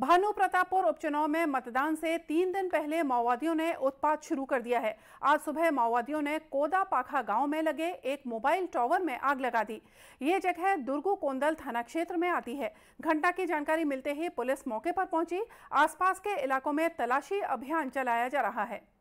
भानु प्रतापपुर उपचुनाव में मतदान से तीन दिन पहले माओवादियों ने उत्पात शुरू कर दिया है आज सुबह माओवादियों ने कोदा पाखा गांव में लगे एक मोबाइल टावर में आग लगा दी ये जगह दुर्गू कोंदल थाना क्षेत्र में आती है घंटा की जानकारी मिलते ही पुलिस मौके पर पहुंची आसपास के इलाकों में तलाशी अभियान चलाया जा रहा है